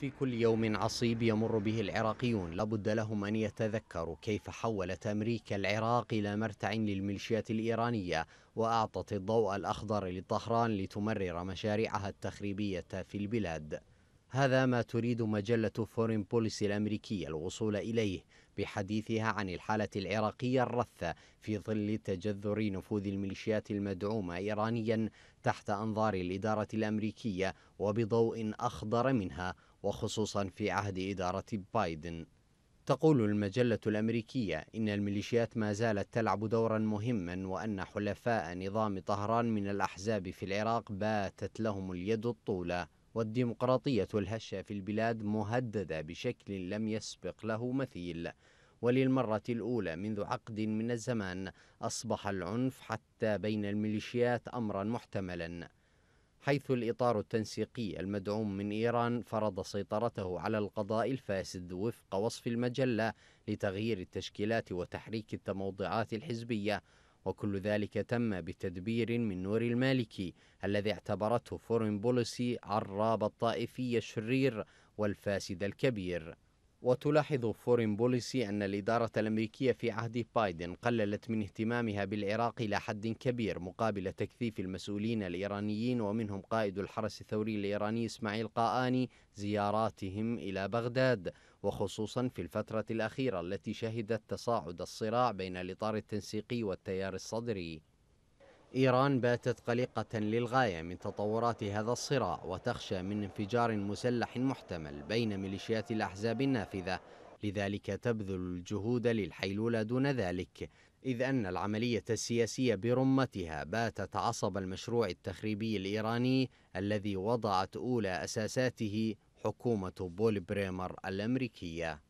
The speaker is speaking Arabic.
في كل يوم عصيب يمر به العراقيون لابد لهم أن يتذكروا كيف حولت أمريكا العراق إلى مرتع للميليشيات الإيرانية وأعطت الضوء الأخضر لطهران لتمرر مشاريعها التخريبية في البلاد هذا ما تريد مجلة فورين بوليسي الأمريكية الوصول إليه بحديثها عن الحالة العراقية الرثة في ظل تجذر نفوذ الميليشيات المدعومة إيرانيا تحت أنظار الإدارة الأمريكية وبضوء أخضر منها وخصوصا في عهد إدارة بايدن تقول المجلة الأمريكية إن الميليشيات ما زالت تلعب دورا مهما وأن حلفاء نظام طهران من الأحزاب في العراق باتت لهم اليد الطولة والديمقراطية الهشة في البلاد مهددة بشكل لم يسبق له مثيل وللمرة الأولى منذ عقد من الزمان أصبح العنف حتى بين الميليشيات أمرا محتملا حيث الإطار التنسيقي المدعوم من إيران فرض سيطرته على القضاء الفاسد وفق وصف المجلة لتغيير التشكيلات وتحريك التموضعات الحزبية وكل ذلك تم بتدبير من نور المالكي الذي اعتبرته فورين بوليسي عراب الطائفي الشرير والفاسد الكبير وتلاحظ فورين بوليسي أن الإدارة الأمريكية في عهد بايدن قللت من اهتمامها بالعراق إلى حد كبير مقابل تكثيف المسؤولين الإيرانيين ومنهم قائد الحرس الثوري الإيراني إسماعيل قاآني زياراتهم إلى بغداد وخصوصا في الفترة الأخيرة التي شهدت تصاعد الصراع بين الإطار التنسيقي والتيار الصدري إيران باتت قلقة للغاية من تطورات هذا الصراع وتخشى من انفجار مسلح محتمل بين ميليشيات الأحزاب النافذة لذلك تبذل الجهود للحيلولة دون ذلك إذ أن العملية السياسية برمتها باتت عصب المشروع التخريبي الإيراني الذي وضعت أولى أساساته حكومة بول بريمر الأمريكية